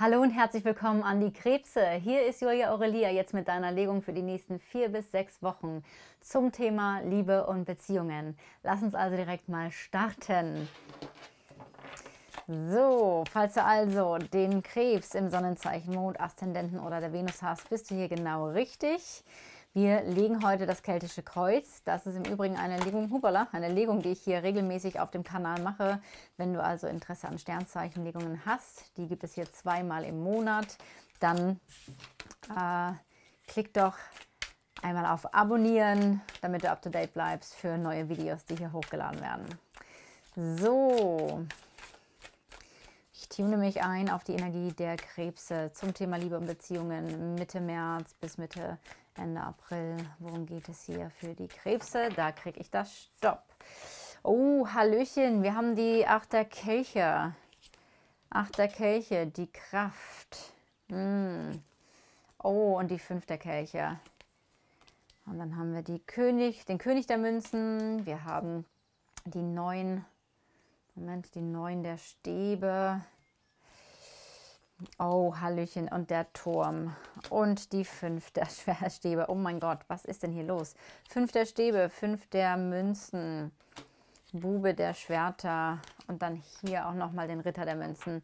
Hallo und herzlich willkommen an die Krebse. Hier ist Julia Aurelia jetzt mit deiner Legung für die nächsten vier bis sechs Wochen zum Thema Liebe und Beziehungen. Lass uns also direkt mal starten. So, falls du also den Krebs im Sonnenzeichen Mond, Aszendenten oder der Venus hast, bist du hier genau richtig. Wir legen heute das keltische Kreuz. Das ist im Übrigen eine Legung, hubala, eine Legung, die ich hier regelmäßig auf dem Kanal mache. Wenn du also Interesse an Sternzeichenlegungen hast, die gibt es hier zweimal im Monat, dann äh, klick doch einmal auf Abonnieren, damit du up to date bleibst für neue Videos, die hier hochgeladen werden. So, ich tune mich ein auf die Energie der Krebse zum Thema Liebe und Beziehungen Mitte März bis Mitte Ende April. Worum geht es hier für die Krebse? Da kriege ich das Stopp. Oh, Hallöchen, wir haben die Achter Kelche. Achter Kelche, die Kraft. Mm. Oh, und die Fünfter Kelche. Und dann haben wir die König, den König der Münzen. Wir haben die neun, Moment, die neun der Stäbe. Oh, Hallöchen und der Turm und die fünf der Schwerstäbe. Oh mein Gott, was ist denn hier los? Fünf der Stäbe, fünf der Münzen, Bube der Schwerter und dann hier auch nochmal den Ritter der Münzen.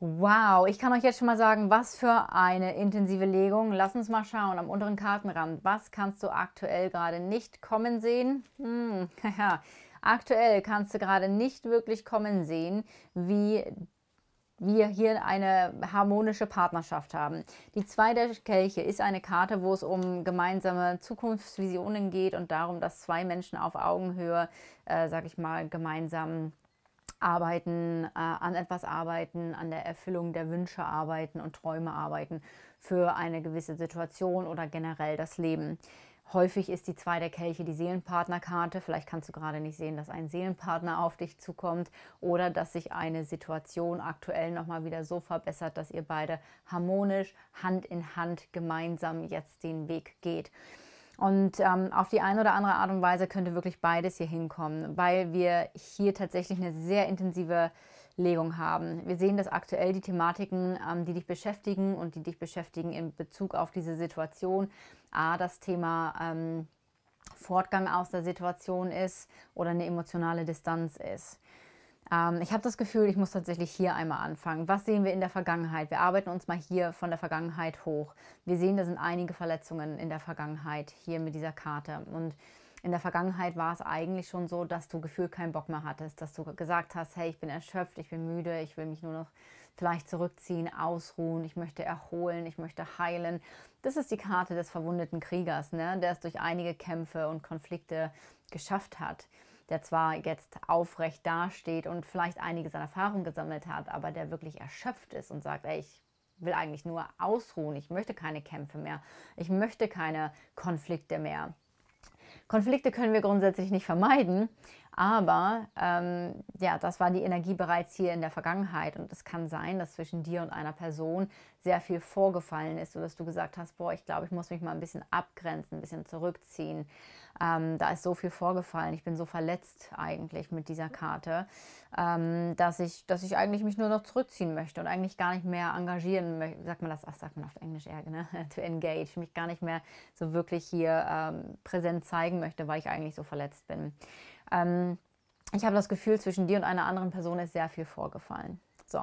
Wow, ich kann euch jetzt schon mal sagen, was für eine intensive Legung. Lass uns mal schauen am unteren Kartenrand. Was kannst du aktuell gerade nicht kommen sehen? Hm, aktuell kannst du gerade nicht wirklich kommen sehen, wie wir hier eine harmonische Partnerschaft haben. Die zwei der Kelche ist eine Karte, wo es um gemeinsame Zukunftsvisionen geht und darum, dass zwei Menschen auf Augenhöhe, äh, sag ich mal, gemeinsam arbeiten, äh, an etwas arbeiten, an der Erfüllung der Wünsche arbeiten und Träume arbeiten für eine gewisse Situation oder generell das Leben. Häufig ist die zweite Kelche die Seelenpartnerkarte. Vielleicht kannst du gerade nicht sehen, dass ein Seelenpartner auf dich zukommt oder dass sich eine Situation aktuell nochmal wieder so verbessert, dass ihr beide harmonisch, Hand in Hand gemeinsam jetzt den Weg geht. Und ähm, auf die eine oder andere Art und Weise könnte wirklich beides hier hinkommen, weil wir hier tatsächlich eine sehr intensive Legung haben. Wir sehen, dass aktuell die Thematiken, ähm, die dich beschäftigen und die dich beschäftigen in Bezug auf diese Situation, a, das Thema ähm, Fortgang aus der Situation ist oder eine emotionale Distanz ist ähm, ich habe das Gefühl, ich muss tatsächlich hier einmal anfangen. Was sehen wir in der Vergangenheit? Wir arbeiten uns mal hier von der Vergangenheit hoch. Wir sehen, da sind einige Verletzungen in der Vergangenheit hier mit dieser Karte. Und in der Vergangenheit war es eigentlich schon so, dass du gefühlt keinen Bock mehr hattest, dass du gesagt hast, hey, ich bin erschöpft, ich bin müde, ich will mich nur noch vielleicht zurückziehen, ausruhen, ich möchte erholen, ich möchte heilen. Das ist die Karte des verwundeten Kriegers, ne? der es durch einige Kämpfe und Konflikte geschafft hat, der zwar jetzt aufrecht dasteht und vielleicht einiges an Erfahrung gesammelt hat, aber der wirklich erschöpft ist und sagt, ey, ich will eigentlich nur ausruhen, ich möchte keine Kämpfe mehr, ich möchte keine Konflikte mehr. Konflikte können wir grundsätzlich nicht vermeiden, aber ähm, ja, das war die Energie bereits hier in der Vergangenheit und es kann sein, dass zwischen dir und einer Person sehr viel vorgefallen ist, sodass du gesagt hast, boah, ich glaube, ich muss mich mal ein bisschen abgrenzen, ein bisschen zurückziehen. Ähm, da ist so viel vorgefallen, ich bin so verletzt eigentlich mit dieser Karte, ähm, dass, ich, dass ich eigentlich mich nur noch zurückziehen möchte und eigentlich gar nicht mehr engagieren möchte. Sagt man das, ach, sagt man auf Englisch eher, ne? to engage, mich gar nicht mehr so wirklich hier ähm, präsent zeigen möchte, weil ich eigentlich so verletzt bin. Ähm, ich habe das Gefühl, zwischen dir und einer anderen Person ist sehr viel vorgefallen. So.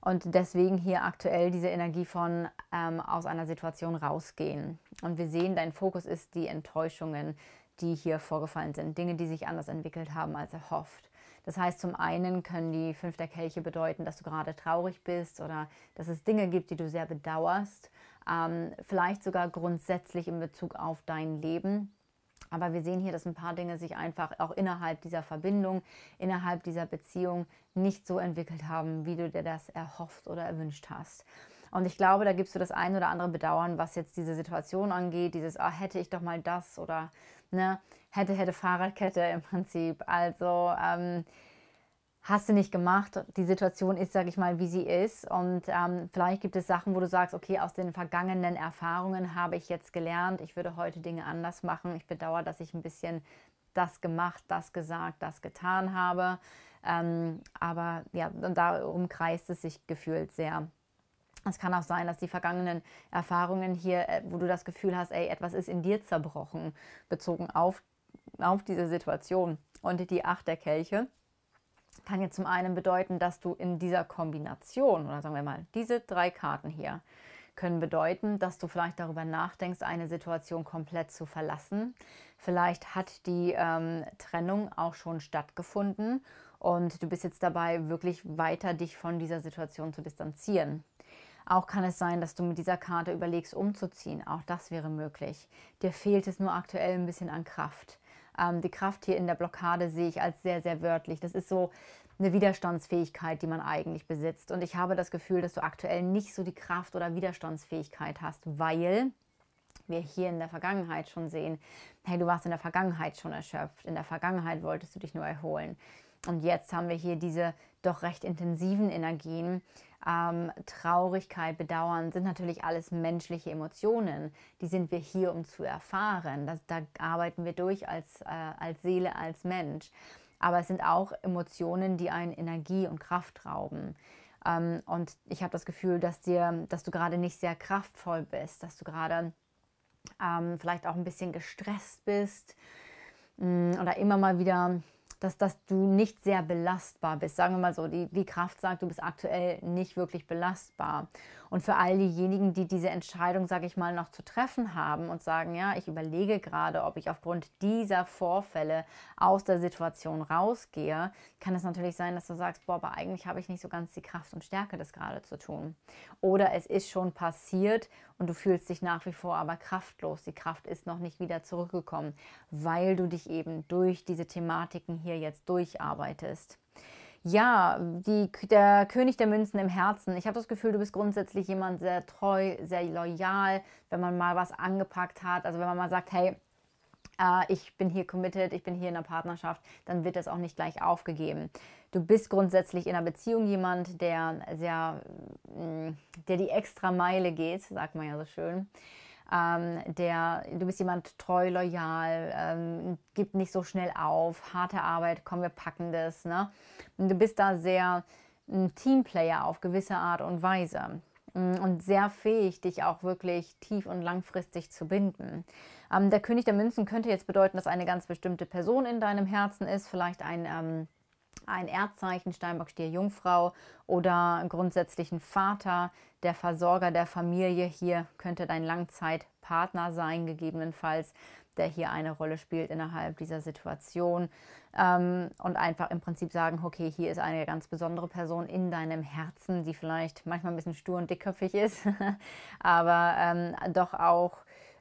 Und deswegen hier aktuell diese Energie von ähm, aus einer Situation rausgehen. Und wir sehen, dein Fokus ist die Enttäuschungen, die hier vorgefallen sind. Dinge, die sich anders entwickelt haben als erhofft. Das heißt, zum einen können die fünf der Kelche bedeuten, dass du gerade traurig bist oder dass es Dinge gibt, die du sehr bedauerst. Ähm, vielleicht sogar grundsätzlich in Bezug auf dein Leben. Aber wir sehen hier, dass ein paar Dinge sich einfach auch innerhalb dieser Verbindung, innerhalb dieser Beziehung nicht so entwickelt haben, wie du dir das erhofft oder erwünscht hast. Und ich glaube, da gibst du das ein oder andere Bedauern, was jetzt diese Situation angeht, dieses, ah, hätte ich doch mal das oder ne, hätte, hätte Fahrradkette im Prinzip. Also ähm, hast du nicht gemacht. Die Situation ist, sage ich mal, wie sie ist. Und ähm, vielleicht gibt es Sachen, wo du sagst, okay, aus den vergangenen Erfahrungen habe ich jetzt gelernt, ich würde heute Dinge anders machen. Ich bedauere, dass ich ein bisschen das gemacht, das gesagt, das getan habe. Ähm, aber ja, und darum kreist es sich gefühlt sehr. Es kann auch sein, dass die vergangenen Erfahrungen hier, äh, wo du das Gefühl hast, ey, etwas ist in dir zerbrochen, bezogen auf, auf diese Situation und die Acht der Kelche kann jetzt zum einen bedeuten, dass du in dieser Kombination, oder sagen wir mal, diese drei Karten hier, können bedeuten, dass du vielleicht darüber nachdenkst, eine Situation komplett zu verlassen. Vielleicht hat die ähm, Trennung auch schon stattgefunden und du bist jetzt dabei, wirklich weiter dich von dieser Situation zu distanzieren. Auch kann es sein, dass du mit dieser Karte überlegst, umzuziehen. Auch das wäre möglich. Dir fehlt es nur aktuell ein bisschen an Kraft. Ähm, die Kraft hier in der Blockade sehe ich als sehr, sehr wörtlich. Das ist so eine Widerstandsfähigkeit, die man eigentlich besitzt. Und ich habe das Gefühl, dass du aktuell nicht so die Kraft oder Widerstandsfähigkeit hast, weil wir hier in der Vergangenheit schon sehen, hey, du warst in der Vergangenheit schon erschöpft, in der Vergangenheit wolltest du dich nur erholen. Und jetzt haben wir hier diese doch recht intensiven Energien, ähm, Traurigkeit, Bedauern sind natürlich alles menschliche Emotionen. Die sind wir hier, um zu erfahren. Das, da arbeiten wir durch als, äh, als Seele, als Mensch. Aber es sind auch Emotionen, die einen Energie und Kraft rauben. Ähm, und ich habe das Gefühl, dass, dir, dass du gerade nicht sehr kraftvoll bist, dass du gerade ähm, vielleicht auch ein bisschen gestresst bist mh, mm, oder immer mal wieder dass, dass du nicht sehr belastbar bist. Sagen wir mal so, die, die Kraft sagt, du bist aktuell nicht wirklich belastbar. Und für all diejenigen, die diese Entscheidung, sage ich mal, noch zu treffen haben und sagen, ja, ich überlege gerade, ob ich aufgrund dieser Vorfälle aus der Situation rausgehe, kann es natürlich sein, dass du sagst, boah, aber eigentlich habe ich nicht so ganz die Kraft und Stärke, das gerade zu tun. Oder es ist schon passiert und du fühlst dich nach wie vor aber kraftlos. Die Kraft ist noch nicht wieder zurückgekommen, weil du dich eben durch diese Thematiken hier hier jetzt durcharbeitest. Ja, die, der König der Münzen im Herzen. Ich habe das Gefühl, du bist grundsätzlich jemand sehr treu, sehr loyal, wenn man mal was angepackt hat. Also wenn man mal sagt, hey, äh, ich bin hier committed, ich bin hier in der Partnerschaft, dann wird das auch nicht gleich aufgegeben. Du bist grundsätzlich in einer Beziehung jemand, der sehr, mm, der die extra Meile geht, sagt man ja so schön ähm, der, du bist jemand treu, loyal, ähm, gibt nicht so schnell auf, harte Arbeit, komm, wir packen das. Ne? Und du bist da sehr ein hm, Teamplayer auf gewisse Art und Weise hm, und sehr fähig, dich auch wirklich tief und langfristig zu binden. Ähm, der König der Münzen könnte jetzt bedeuten, dass eine ganz bestimmte Person in deinem Herzen ist, vielleicht ein ähm, ein Erdzeichen, Steinbock, Stier, Jungfrau oder grundsätzlichen Vater, der Versorger der Familie. Hier könnte dein Langzeitpartner sein, gegebenenfalls, der hier eine Rolle spielt innerhalb dieser Situation. Ähm, und einfach im Prinzip sagen, okay, hier ist eine ganz besondere Person in deinem Herzen, die vielleicht manchmal ein bisschen stur und dickköpfig ist, aber ähm, doch auch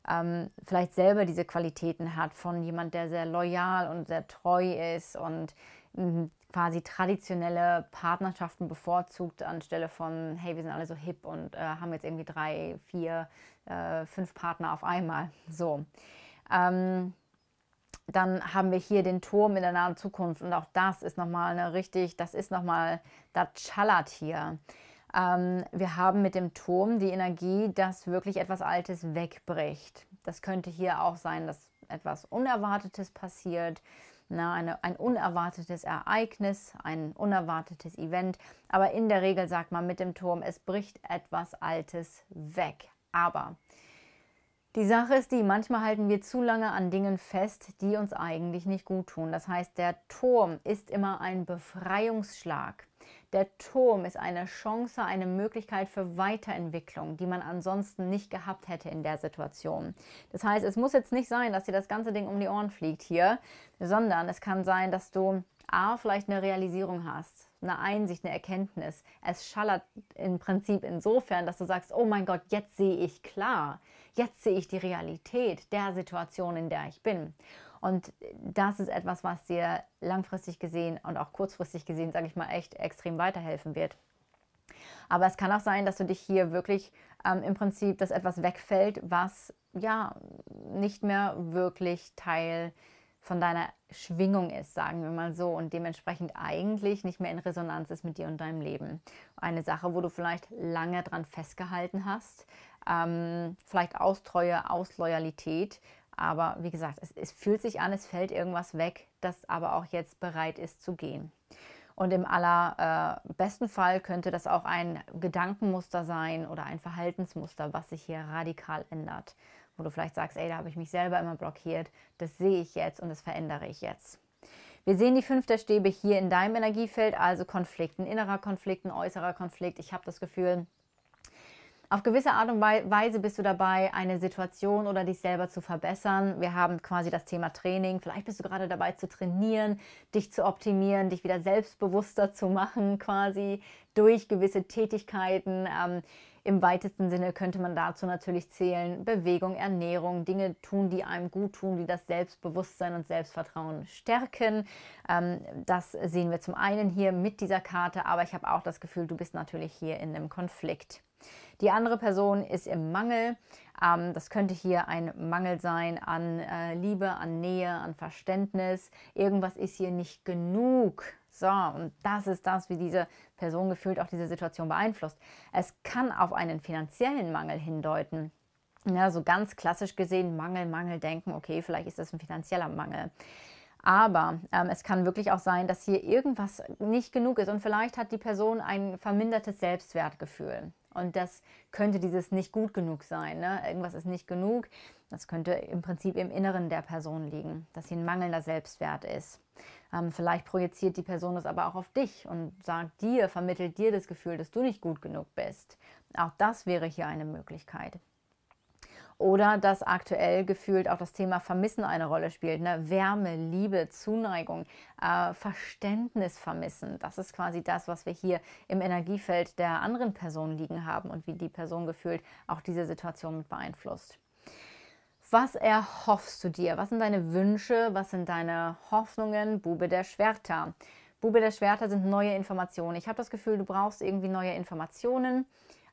ähm, vielleicht selber diese Qualitäten hat von jemand, der sehr loyal und sehr treu ist und mhm, quasi traditionelle Partnerschaften bevorzugt, anstelle von, hey, wir sind alle so hip und äh, haben jetzt irgendwie drei, vier, äh, fünf Partner auf einmal. So. Ähm, dann haben wir hier den Turm in der nahen Zukunft und auch das ist nochmal eine richtig, das ist nochmal, das schallert hier. Ähm, wir haben mit dem Turm die Energie, dass wirklich etwas Altes wegbricht. Das könnte hier auch sein, dass etwas Unerwartetes passiert na, eine, ein unerwartetes Ereignis, ein unerwartetes Event. Aber in der Regel sagt man mit dem Turm, es bricht etwas Altes weg. Aber die Sache ist die, manchmal halten wir zu lange an Dingen fest, die uns eigentlich nicht gut tun. Das heißt, der Turm ist immer ein Befreiungsschlag. Der Turm ist eine Chance, eine Möglichkeit für Weiterentwicklung, die man ansonsten nicht gehabt hätte in der Situation. Das heißt, es muss jetzt nicht sein, dass dir das ganze Ding um die Ohren fliegt hier, sondern es kann sein, dass du A, vielleicht eine Realisierung hast, eine Einsicht, eine Erkenntnis. Es schallert im Prinzip insofern, dass du sagst, oh mein Gott, jetzt sehe ich klar, jetzt sehe ich die Realität der Situation, in der ich bin. Und das ist etwas, was dir langfristig gesehen und auch kurzfristig gesehen, sage ich mal, echt extrem weiterhelfen wird. Aber es kann auch sein, dass du dich hier wirklich ähm, im Prinzip, dass etwas wegfällt, was ja nicht mehr wirklich Teil von deiner Schwingung ist, sagen wir mal so, und dementsprechend eigentlich nicht mehr in Resonanz ist mit dir und deinem Leben. Eine Sache, wo du vielleicht lange dran festgehalten hast, ähm, vielleicht aus Treue, aus Loyalität, aber wie gesagt, es, es fühlt sich an, es fällt irgendwas weg, das aber auch jetzt bereit ist zu gehen. Und im allerbesten äh, Fall könnte das auch ein Gedankenmuster sein oder ein Verhaltensmuster, was sich hier radikal ändert. Wo du vielleicht sagst, ey, da habe ich mich selber immer blockiert, das sehe ich jetzt und das verändere ich jetzt. Wir sehen die fünf der Stäbe hier in deinem Energiefeld, also Konflikten, innerer Konflikten, äußerer Konflikt. Ich habe das Gefühl, auf gewisse Art und Weise bist du dabei, eine Situation oder dich selber zu verbessern. Wir haben quasi das Thema Training. Vielleicht bist du gerade dabei zu trainieren, dich zu optimieren, dich wieder selbstbewusster zu machen, quasi durch gewisse Tätigkeiten. Ähm, Im weitesten Sinne könnte man dazu natürlich zählen, Bewegung, Ernährung, Dinge tun, die einem gut tun, die das Selbstbewusstsein und Selbstvertrauen stärken. Ähm, das sehen wir zum einen hier mit dieser Karte, aber ich habe auch das Gefühl, du bist natürlich hier in einem Konflikt. Die andere Person ist im Mangel. Ähm, das könnte hier ein Mangel sein an äh, Liebe, an Nähe, an Verständnis. Irgendwas ist hier nicht genug. So, und das ist das, wie diese Person gefühlt auch diese Situation beeinflusst. Es kann auf einen finanziellen Mangel hindeuten. Ja, so ganz klassisch gesehen, Mangel, Mangel denken, okay, vielleicht ist das ein finanzieller Mangel. Aber ähm, es kann wirklich auch sein, dass hier irgendwas nicht genug ist und vielleicht hat die Person ein vermindertes Selbstwertgefühl. Und das könnte dieses nicht gut genug sein. Ne? Irgendwas ist nicht genug. Das könnte im Prinzip im Inneren der Person liegen, dass sie ein mangelnder Selbstwert ist. Ähm, vielleicht projiziert die Person das aber auch auf dich und sagt dir, vermittelt dir das Gefühl, dass du nicht gut genug bist. Auch das wäre hier eine Möglichkeit. Oder dass aktuell gefühlt auch das Thema Vermissen eine Rolle spielt. Ne? Wärme, Liebe, Zuneigung, äh, Verständnis vermissen. Das ist quasi das, was wir hier im Energiefeld der anderen Person liegen haben und wie die Person gefühlt auch diese Situation mit beeinflusst. Was erhoffst du dir? Was sind deine Wünsche? Was sind deine Hoffnungen? Bube der Schwerter. Bube der Schwerter sind neue Informationen. Ich habe das Gefühl, du brauchst irgendwie neue Informationen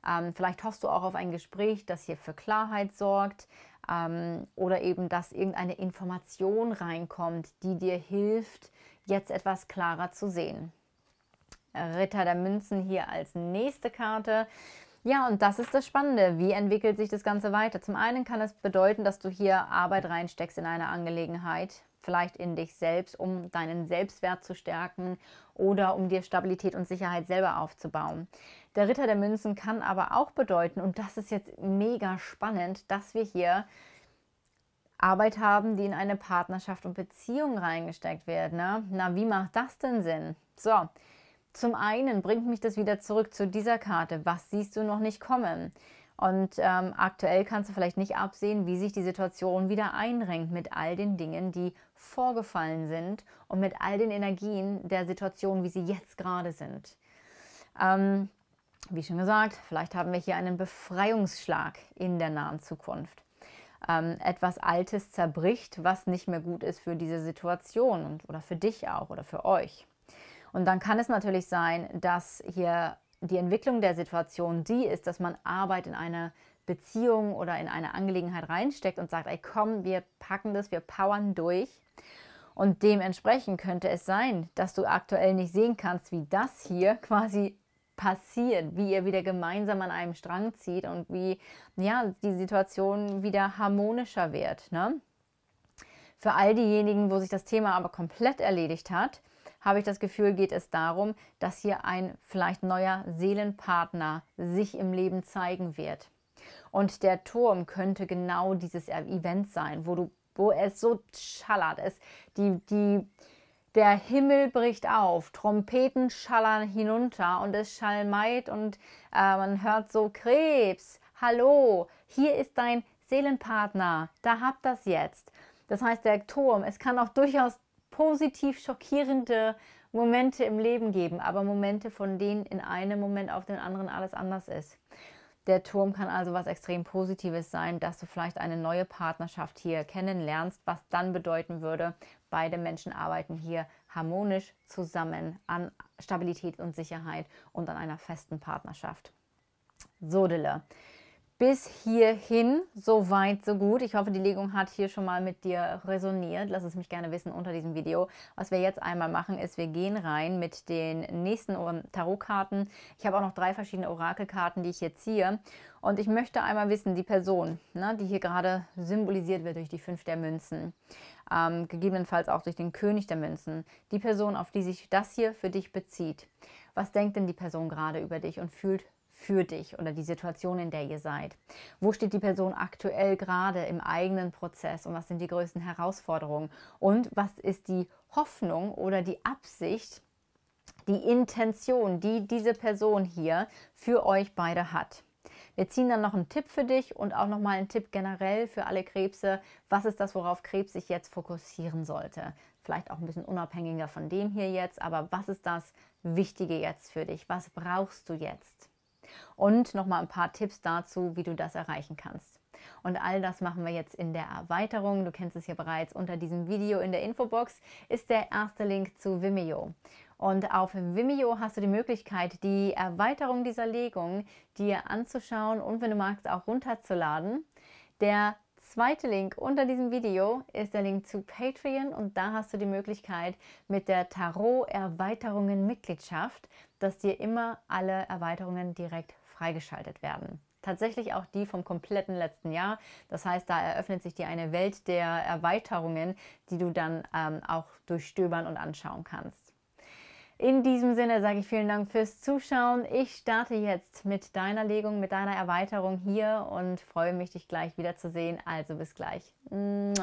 ähm, vielleicht hoffst du auch auf ein Gespräch, das hier für Klarheit sorgt ähm, oder eben, dass irgendeine Information reinkommt, die dir hilft, jetzt etwas klarer zu sehen. Ritter der Münzen hier als nächste Karte. Ja, und das ist das Spannende. Wie entwickelt sich das Ganze weiter? Zum einen kann es bedeuten, dass du hier Arbeit reinsteckst in eine Angelegenheit, vielleicht in dich selbst, um deinen Selbstwert zu stärken oder um dir Stabilität und Sicherheit selber aufzubauen. Der Ritter der Münzen kann aber auch bedeuten, und das ist jetzt mega spannend, dass wir hier Arbeit haben, die in eine Partnerschaft und Beziehung reingesteckt werden. Ne? Na, wie macht das denn Sinn? So, zum einen bringt mich das wieder zurück zu dieser Karte. Was siehst du noch nicht kommen? Und ähm, aktuell kannst du vielleicht nicht absehen, wie sich die Situation wieder einrenkt mit all den Dingen, die vorgefallen sind und mit all den Energien der Situation, wie sie jetzt gerade sind. Ähm, wie schon gesagt, vielleicht haben wir hier einen Befreiungsschlag in der nahen Zukunft. Ähm, etwas Altes zerbricht, was nicht mehr gut ist für diese Situation und, oder für dich auch oder für euch. Und dann kann es natürlich sein, dass hier die Entwicklung der Situation die ist, dass man Arbeit in eine Beziehung oder in eine Angelegenheit reinsteckt und sagt, ey komm, wir packen das, wir powern durch. Und dementsprechend könnte es sein, dass du aktuell nicht sehen kannst, wie das hier quasi passiert, wie ihr wieder gemeinsam an einem Strang zieht und wie ja, die Situation wieder harmonischer wird. Ne? Für all diejenigen, wo sich das Thema aber komplett erledigt hat, habe ich das Gefühl, geht es darum, dass hier ein vielleicht neuer Seelenpartner sich im Leben zeigen wird. Und der Turm könnte genau dieses Event sein, wo du, wo es so schallert, es die, die, der Himmel bricht auf, Trompeten schallern hinunter und es schalmeit und äh, man hört so Krebs. Hallo, hier ist dein Seelenpartner, da habt das jetzt. Das heißt, der Turm, es kann auch durchaus positiv schockierende Momente im Leben geben, aber Momente, von denen in einem Moment auf den anderen alles anders ist. Der Turm kann also was extrem Positives sein, dass du vielleicht eine neue Partnerschaft hier kennenlernst, was dann bedeuten würde, Beide Menschen arbeiten hier harmonisch zusammen an Stabilität und Sicherheit und an einer festen Partnerschaft. So, Sodele. Bis hierhin, so weit, so gut. Ich hoffe, die Legung hat hier schon mal mit dir resoniert. Lass es mich gerne wissen unter diesem Video. Was wir jetzt einmal machen, ist, wir gehen rein mit den nächsten Tarotkarten. Ich habe auch noch drei verschiedene Orakelkarten, die ich hier ziehe. Und ich möchte einmal wissen, die Person, ne, die hier gerade symbolisiert wird durch die Fünf der Münzen, ähm, gegebenenfalls auch durch den König der Münzen, die Person, auf die sich das hier für dich bezieht. Was denkt denn die Person gerade über dich und fühlt für dich oder die Situation, in der ihr seid. Wo steht die Person aktuell gerade im eigenen Prozess und was sind die größten Herausforderungen? Und was ist die Hoffnung oder die Absicht, die Intention, die diese Person hier für euch beide hat? Wir ziehen dann noch einen Tipp für dich und auch nochmal einen Tipp generell für alle Krebse. Was ist das, worauf Krebs sich jetzt fokussieren sollte? Vielleicht auch ein bisschen unabhängiger von dem hier jetzt, aber was ist das Wichtige jetzt für dich? Was brauchst du jetzt? Und nochmal ein paar Tipps dazu, wie du das erreichen kannst. Und all das machen wir jetzt in der Erweiterung. Du kennst es hier bereits unter diesem Video in der Infobox ist der erste Link zu Vimeo. Und auf Vimeo hast du die Möglichkeit, die Erweiterung dieser Legung dir anzuschauen und wenn du magst, auch runterzuladen. Der zweite Link unter diesem Video ist der Link zu Patreon und da hast du die Möglichkeit mit der Tarot-Erweiterungen-Mitgliedschaft, dass dir immer alle Erweiterungen direkt freigeschaltet werden tatsächlich auch die vom kompletten letzten Jahr. Das heißt, da eröffnet sich dir eine Welt der Erweiterungen, die du dann ähm, auch durchstöbern und anschauen kannst. In diesem Sinne sage ich vielen Dank fürs Zuschauen. Ich starte jetzt mit deiner Legung, mit deiner Erweiterung hier und freue mich, dich gleich wiederzusehen. Also bis gleich. Mua.